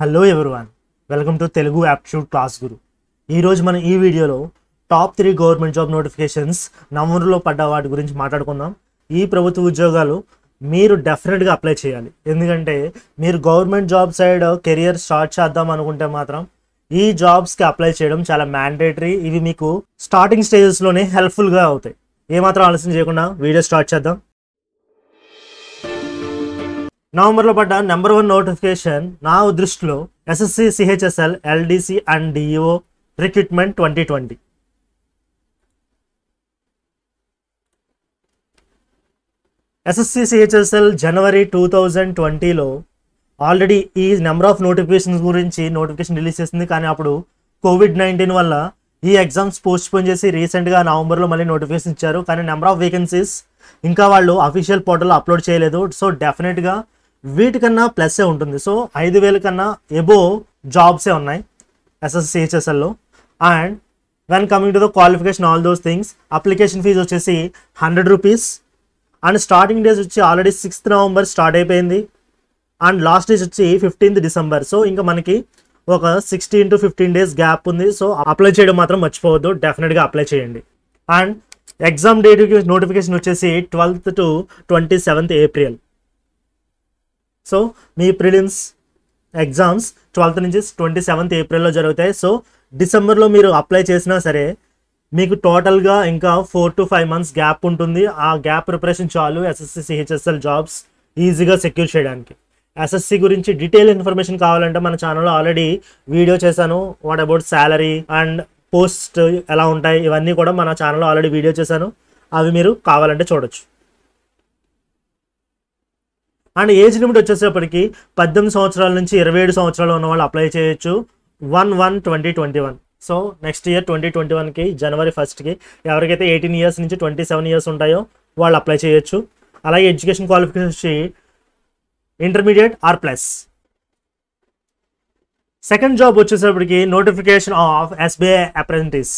Hello everyone welcome to Telugu aptitude class Guru ఈరోజు మనం ఈ వీడియోలో top three government job notifications నవంబర్లో పడ్డ వాటి గురించి మాట్లాడుకుందాం ఈ ప్రభుత్వ ఉద్యోగాలు మీరు డెఫినెట్గా అప్లై చేయాలి ఎందుకంటే మీరు government job side career start చేద్దాం అనుకుంటే మాత్రం ఈ జాబ్స్కి అప్లై చేయడం చాలా మ్యాండేటరీ ఇవి మీకు స్టార్టింగ్ స్టేజెస్లోనే హెల్ప్ఫుల్గా అవుతాయి ఏమాత్రం ఆలోచన చేయకుండా వీడియో స్టార్ట్ చేద్దాం నవంబర్లో పడ్డ నెంబర్ వన్ నోటిఫికేషన్ నా దృష్టిలో SSC CHSL LDC and DEO e recruitment twenty twenty SSC CHSL January two thousand ట్వంటీలో ఆల్రెడీ ఈ నెంబర్ ఆఫ్ నోటిఫికేషన్స్ గురించి నోటిఫికేషన్ రిలీజ్ చేసింది కానీ అప్పుడు కోవిడ్ నైన్టీన్ వల్ల ఈ ఎగ్జామ్స్ పోస్ట్పోన్ చేసి రీసెంట్గా నవంబర్లో మళ్ళీ నోటిఫికేషన్ ఇచ్చారు కానీ నెంబర్ ఆఫ్ వేకెన్సీస్ ఇంకా వాళ్ళు అఫీషియల్ పోర్టల్లో అప్లోడ్ చేయలేదు సో డెఫినెట్గా వీటికన్నా ప్లస్సే ఉంటుంది సో ఐదు వేల కన్నా ఎబో జాబ్సే ఉన్నాయి SSC and when coming to the qualification all those things application fee వచ్చేసి hundred rupees and starting days వచ్చి ఆల్రెడీ సిక్స్త్ నవంబర్ స్టార్ట్ అయిపోయింది అండ్ లాస్ట్ డేస్ వచ్చి ఫిఫ్టీన్త్ డిసెంబర్ సో ఇంకా మనకి ఒక sixteen to fifteen days gap ఉంది so apply చేయడం మాత్రం మర్చిపోవద్దు డెఫినెట్గా అప్లై చేయండి అండ్ ఎగ్జామ్ డేట్ నోటిఫికేషన్ వచ్చేసి twelfth to twenty April so మీ ప్రిలిమ్స్ ఎగ్జామ్స్ ట్వెల్త్ నుంచి ట్వంటీ సెవెంత్ ఏప్రిల్లో జరుగుతాయి సో డిసెంబర్లో మీరు అప్లై చేసినా సరే మీకు టోటల్గా ఇంకా four to five months gap ఉంటుంది ఆ గ్యాప్ ప్రిపరేషన్ చాలు ఎస్ఎస్సి సిహెచ్ఎస్ఎల్ జాబ్స్ ఈజీగా సెక్యూర్ చేయడానికి ఎస్ఎస్సి గురించి డీటెయిల్ ఇన్ఫర్మేషన్ కావాలంటే మన ఛానల్లో ఆల్రెడీ వీడియో చేశాను what about salary and post ఎలా ఉంటాయి ఇవన్నీ కూడా మన ఛానల్లో ఆల్రెడీ వీడియో చేశాను అవి మీరు కావాలంటే చూడొచ్చు అండ్ ఏజ్ లిమిట్ వచ్చేసేపటికి పద్దెనిమిది సంవత్సరాల నుంచి ఇరవై ఏడు సంవత్సరాలు ఉన్న వాళ్ళు అప్లై చేయొచ్చు one one twenty twenty one so next year twenty twenty వన్కి జనవరి ఫస్ట్కి ఎవరికైతే ఎయిటీన్ ఇయర్స్ నుంచి ట్వంటీ సెవెన్ ఇయర్స్ ఉంటాయో వాళ్ళు అప్లై చేయొచ్చు అలాగే ఎడ్యుకేషన్ క్వాలిఫికేషన్ వచ్చి intermediate or plus second job వచ్చేసప్పటికి notification of SBI apprentice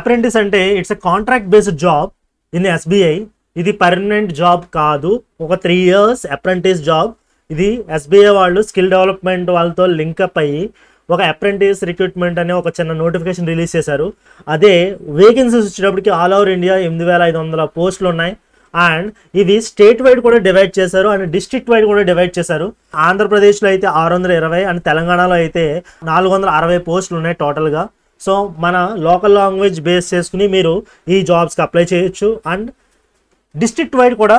apprentice అంటే it's a contract based job in SBI ఇది పర్మనెంట్ జాబ్ కాదు ఒక త్రీ ఇయర్స్ అప్రెంటిస్ జాబ్ ఇది ఎస్బీఐ వాళ్ళు స్కిల్ డెవలప్మెంట్ వాళ్ళతో లింకప్ అయ్యి ఒక అప్రెంటిస్ రిక్రూట్మెంట్ అనే ఒక చిన్న నోటిఫికేషన్ రిలీజ్ చేశారు అదే వేకెన్సీస్ వచ్చేటప్పటికి ఆల్ ఓవర్ ఇండియా ఎనిమిది వేల ఐదు వందల పోస్టులు ఉన్నాయి అండ్ ఇది స్టేట్ వైడ్ కూడా డివైడ్ చేశారు అండ్ డిస్ట్రిక్ట్ వైడ్ కూడా డివైడ్ చేశారు ఆంధ్రప్రదేశ్లో అయితే ఆరు వందల ఇరవై అండ్ తెలంగాణలో అయితే నాలుగు వందల అరవై పోస్టులు ఉన్నాయి టోటల్గా సో మన లోకల్ లాంగ్వేజ్ బేస్ చేసుకుని మీరు ఈ జాబ్స్కి అప్లై చేయొచ్చు అండ్ డిస్ట్రిక్ట్ వైడ్ కూడా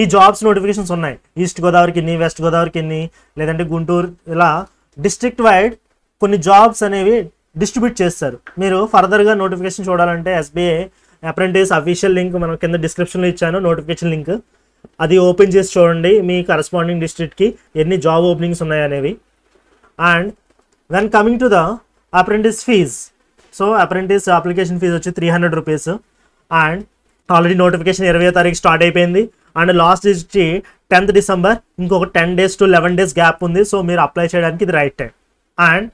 ఈ జాబ్స్ నోటిఫికేషన్స్ ఉన్నాయి ఈస్ట్ గోదావరికి ఎన్ని వెస్ట్ గోదావరికి ఎన్ని లేదంటే గుంటూరు ఇలా డిస్ట్రిక్ట్ వైడ్ కొన్ని జాబ్స్ అనేవి డిస్ట్రిబ్యూట్ చేస్తారు మీరు ఫర్దర్గా నోటిఫికేషన్ చూడాలంటే ఎస్బీఐ అప్రెంటిస్ అఫీషియల్ లింక్ మనం కింద డిస్క్రిప్షన్లో ఇచ్చాను నోటిఫికేషన్ లింక్ అది ఓపెన్ చేసి చూడండి మీ కరస్పాండింగ్ డిస్ట్రిక్ట్కి ఎన్ని జాబ్ ఓపెనింగ్స్ ఉన్నాయనేవి and then coming to the apprentice fee so apprentice application fee వచ్చి three hundred rupees and already notification ఇరవై తారీఖు స్టార్ట్ అయిపోయింది అండ్ లాస్ట్ ఇచ్చి టెన్త్ డిసెంబర్ ఇంకొక ten days to eleven days gap ఉంది సో మీరు apply చేయడానికి ఇది రైట్ టైం అండ్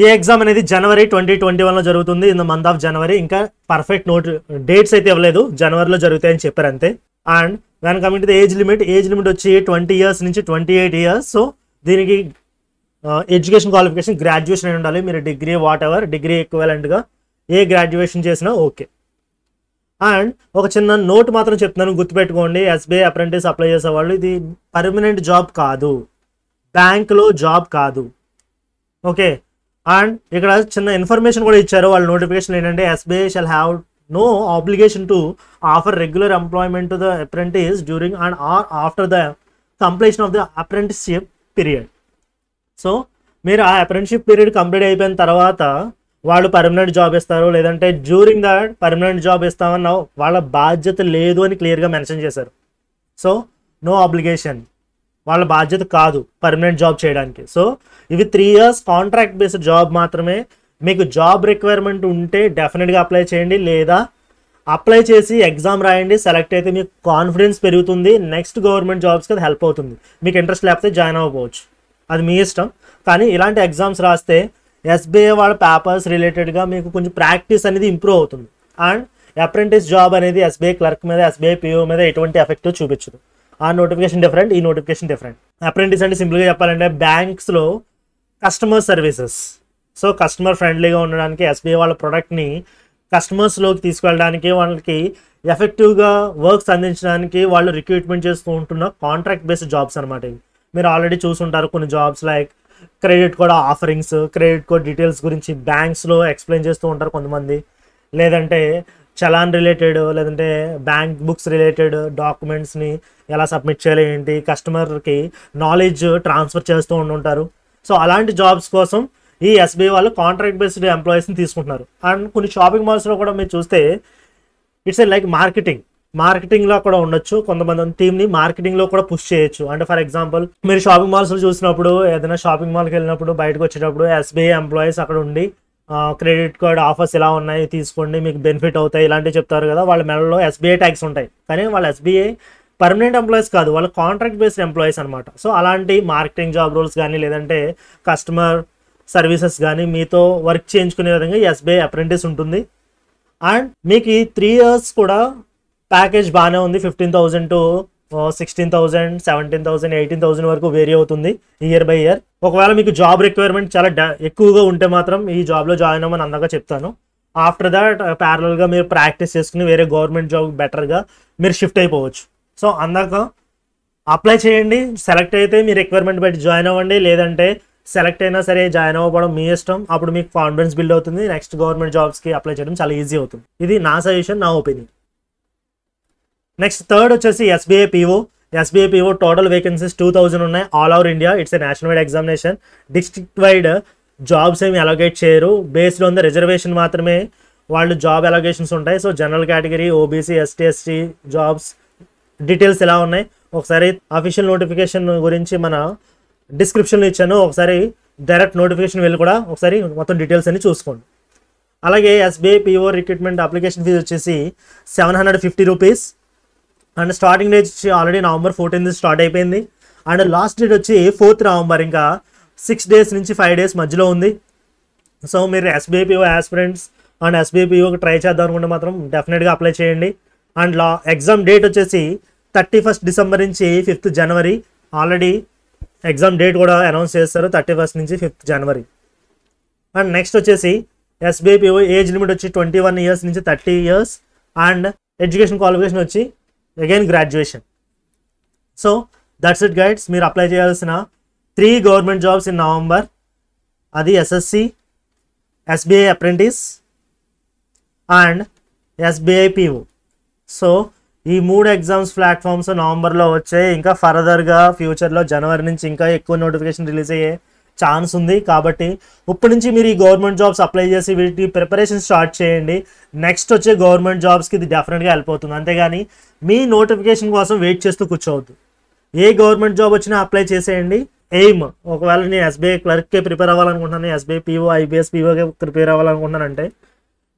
ఈ ఎగ్జామ్ అనేది జనవరి ట్వంటీ ట్వంటీ వన్లో జరుగుతుంది in the month of January ఇంకా పర్ఫెక్ట్ నోట్ డేట్స్ అయితే ఇవ్వలేదు జనవరిలో జరుగుతాయని చెప్పారు అంతే అండ్ దాని coming age limit age limit వచ్చి ట్వంటీ ఇయర్స్ నుంచి ట్వంటీ ఎయిట్ ఇయర్స్ సో దీనికి ఎడ్యుకేషన్ క్వాలిఫికేషన్ గ్రాడ్యుయేషన్ అయి ఉండాలి మీరు డిగ్రీ వాట్ ఎవర్ డిగ్రీ ఈక్వలెంట్గా ఏ గ్రాడ్యుయేషన్ చేసినా ఓకే అండ్ ఒక చిన్న నోట్ మాత్రం చెప్తున్నాను గుర్తుపెట్టుకోండి ఎస్బీఐ అప్రెంటిస్ అప్లై చేసేవాళ్ళు ఇది పర్మనెంట్ జాబ్ కాదు బ్యాంక్లో జాబ్ కాదు ఓకే అండ్ ఇక్కడ చిన్న ఇన్ఫర్మేషన్ కూడా ఇచ్చారు వాళ్ళ నోటిఫికేషన్ ఏంటంటే SBI shall have no obligation to offer regular employment to the apprentice during and or after the completion of the apprenticeship period so మీరు ఆ అప్రెంటిస్షిప్ పీరియడ్ కంప్లీట్ అయిపోయిన తర్వాత వాళ్ళు పర్మనెంట్ జాబ్ ఇస్తారు లేదంటే డ్యూరింగ్ దాట్ పర్మనెంట్ జాబ్ ఇస్తామన్న వాళ్ళ బాధ్యత లేదు అని క్లియర్గా మెన్షన్ చేశారు సో నో అబ్లిగేషన్ వాళ్ళ బాధ్యత కాదు పర్మనెంట్ జాబ్ చేయడానికి సో ఇవి three years contract based job మాత్రమే మీకు జాబ్ రిక్వైర్మెంట్ ఉంటే డెఫినెట్గా అప్లై చేయండి లేదా అప్లై చేసి ఎగ్జామ్ రాయండి సెలెక్ట్ అయితే మీకు కాన్ఫిడెన్స్ పెరుగుతుంది నెక్స్ట్ గవర్నమెంట్ జాబ్స్కి అది హెల్ప్ అవుతుంది మీకు ఇంట్రెస్ట్ లేకపోతే జాయిన్ అవ్వకపోవచ్చు అది మీ ఇష్టం కానీ ఇలాంటి ఎగ్జామ్స్ రాస్తే ఎస్బీఐ వాళ్ళ పేపర్స్ రిలేటెడ్గా మీకు కొంచెం ప్రాక్టీస్ అనేది ఇంప్రూవ్ అవుతుంది అండ్ అప్రెంటిస్ జాబ్ అనేది ఎస్బీఐ క్లర్క్ మీద ఎస్బీఐ పిఓ మీద ఎటువంటి ఎఫెక్ట్ చూపించదు ఆ నోటిఫికేషన్ డిఫరెంట్ ఈ నోటిఫికేషన్ డిఫరెంట్ అప్రెంటిస్ అంటే సింపుల్గా చెప్పాలంటే బ్యాంక్స్లో కస్టమర్ సర్వీసెస్ సో కస్టమర్ ఫ్రెండ్లీగా ఉండడానికి ఎస్బీఐ వాళ్ళ ప్రోడక్ట్ని కస్టమర్స్లోకి తీసుకెళ్ళడానికి వాళ్ళకి ఎఫెక్టివ్గా వర్క్స్ అందించడానికి వాళ్ళు రిక్రూట్మెంట్ చేస్తూ ఉంటున్న కాంట్రాక్ట్ బేస్డ్ జాబ్స్ అనమాట మీరు ఆల్రెడీ చూసుంటారు కొన్ని jobs like credit card offerings credit card details గురించి బ్యాంక్స్లో ఎక్స్ప్లెయిన్ చేస్తూ ఉంటారు కొంతమంది లేదంటే చలాన్ రిలేటెడ్ లేదంటే బ్యాంక్ బుక్స్ రిలేటెడ్ డాక్యుమెంట్స్ని ఎలా సబ్మిట్ చేయాలి ఏంటి కస్టమర్కి నాలెడ్జ్ ట్రాన్స్ఫర్ చేస్తూ ఉండుంటారు సో అలాంటి జాబ్స్ కోసం ఈ ఎస్బీఐ వాళ్ళు కాంట్రాక్ట్ బేస్డ్ ఎంప్లాయీస్ని తీసుకుంటున్నారు అండ్ కొన్ని షాపింగ్ మాల్స్లో కూడా మీరు చూస్తే ఇట్స్ లైక్ మార్కెటింగ్ మార్కెటింగ్లో కూడా ఉండొచ్చు కొంతమంది టీమ్ని మార్కెటింగ్లో కూడా పుష్ చేయొచ్చు అంటే ఫర్ ఎగ్జాంపుల్ మీరు షాపింగ్ మాల్స్ చూసినప్పుడు ఏదైనా షాపింగ్ మాల్కి వెళ్ళినప్పుడు బయటకు వచ్చేటప్పుడు ఎస్బీఐ ఎంప్లాయీస్ అక్కడ ఉండి క్రెడిట్ కార్డ్ ఆఫర్స్ ఎలా ఉన్నాయి తీసుకోండి మీకు బెనిఫిట్ అవుతాయి ఇలాంటివి చెప్తారు కదా వాళ్ళ మెడలో ఎస్బీఐ ట్యాక్స్ ఉంటాయి కానీ వాళ్ళ ఎస్బీఐ పర్మనెంట్ ఎంప్లాయీస్ కాదు వాళ్ళు కాంట్రాక్ట్ బేస్డ్ ఎంప్లాయీస్ అనమాట సో అలాంటి మార్కెటింగ్ జాబ్ రోల్స్ కానీ లేదంటే కస్టమర్ సర్వీసెస్ కానీ మీతో వర్క్ చేయించుకునే విధంగా ఎస్బీఐ అప్రెంటిస్ ఉంటుంది అండ్ మీకు ఈ త్రీ ఇయర్స్ కూడా ప్యాకేజ్ బాగానే ఉంది fifteen thousand to sixteen thousand seventeen thousand eighteen thousand వరకు వేరీ అవుతుంది ఇయర్ బై ఇయర్ ఒకవేళ మీకు జాబ్ రిక్వైర్మెంట్ చాలా ఎక్కువగా ఉంటే మాత్రం ఈ జాబ్లో జాయిన్ అవ్వమని అందంగా చెప్తాను ఆఫ్టర్ దాట్ ప్యారలల్గా మీరు ప్రాక్టీస్ చేసుకుని వేరే గవర్నమెంట్ జాబ్ బెటర్గా మీరు షిఫ్ట్ అయిపోవచ్చు సో అందాక అప్లై చేయండి సెలెక్ట్ అయితే మీ రిక్వైర్మెంట్ బట్టి జాయిన్ అవ్వండి లేదంటే సెలెక్ట్ అయినా సరే జాయిన్ అవ్వడం మీ ఇష్టం అప్పుడు మీకు కాన్ఫిడెన్స్ బిల్డ్ అవుతుంది నెక్స్ట్ గవర్నమెంట్ జాబ్స్కి అప్లై చేయడం చాలా ఈజీ అవుతుంది ఇది నా సజెషన్ నా ఒపీనియన్ నెక్స్ట్ థర్డ్ వచ్చేసి SBI PO SBI PO total vacancies two thousand ఉన్నాయి all over India it's a national wide examination district wide jobs ఏమి అలొకేట్ చేయరు బేస్డ్ ఆన్ ద రిజర్వేషన్ మాత్రమే వాళ్ళు జాబ్ అలొకేషన్స్ ఉంటాయి so general category OBC ST ST jobs details ఎలా ఉన్నాయి ఒకసారి official notification గురించి మన డిస్క్రిప్షన్లో ఇచ్చాను ఒకసారి డైరెక్ట్ నోటిఫికేషన్ వెళ్ళి కూడా ఒకసారి మొత్తం డీటెయిల్స్ అన్ని చూసుకోండి అలాగే SBI PO recruitment application fee వచ్చేసి seven hundred fifty rupees and starting date already November fourteenth start అయిపోయింది అండ్ లాస్ట్ డేట్ వచ్చి ఫోర్త్ నవంబర్ ఇంకా సిక్స్ డేస్ నుంచి ఫైవ్ డేస్ మధ్యలో ఉంది సో మీరు ఎస్బీఐపిఓ ఫ్రెండ్స్ అండ్ ఎస్బీఐపిఓకి ట్రై చేద్దాం అనుకుంటే మాత్రం డెఫినెట్గా అప్లై చేయండి అండ్ లా ఎగ్జామ్ డేట్ వచ్చేసి థర్టీ ఫస్ట్ డిసెంబర్ నుంచి fifth January already exam date కూడా అనౌన్స్ చేస్తారు థర్టీ ఫస్ట్ నుంచి ఫిఫ్త్ జనవరి అండ్ నెక్స్ట్ వచ్చేసి ఎస్బీఐపిఓ ఏజ్ లిమిట్ వచ్చి ట్వంటీ వన్ ఇయర్స్ నుంచి thirty years and education qualification వచ్చి again graduation so that's it guys మీరు apply చేయాల్సిన three government jobs in November అది SSC SBI apprentice and SBI PO so ఈ మూడు exams platforms నవంబర్లో వచ్చాయి ఇంకా ఫర్దర్గా ఫ్యూచర్లో జనవరి నుంచి ఇంకా ఎక్కువ నోటిఫికేషన్ రిలీజ్ అయ్యాయి ఛాన్స్ ఉంది కాబట్టి ఇప్పటి నుంచి మీరు ఈ గవర్నమెంట్ జాబ్స్ అప్లై చేసి వీటి ప్రిపరేషన్ స్టార్ట్ చేయండి నెక్స్ట్ వచ్చే గవర్నమెంట్ జాబ్స్కి ఇది డెఫినెట్గా వెళ్ళిపోతుంది అంతేగాని మీ నోటిఫికేషన్ కోసం వెయిట్ చేస్తూ కూర్చోవద్దు ఏ గవర్నమెంట్ జాబ్ వచ్చినా అప్లై చేసేయండి ఎయిమ్ ఒకవేళ నేను ఎస్బీఐ క్లర్క్కే ప్రిపేర్ అవ్వాలనుకుంటున్నాను ఎస్బీఐ పీఓ ఐబీఎస్ పీఓకే ప్రిపేర్ అవ్వాలనుకుంటున్నానంటే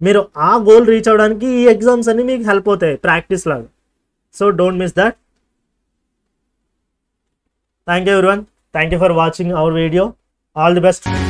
మీరు ఆ గోల్ రీచ్ అవ్వడానికి ఈ ఎగ్జామ్స్ అన్నీ మీకు హెల్ప్ అవుతాయి ప్రాక్టీస్ లాగా so don't miss that thank you one thank you for watching our video All the best.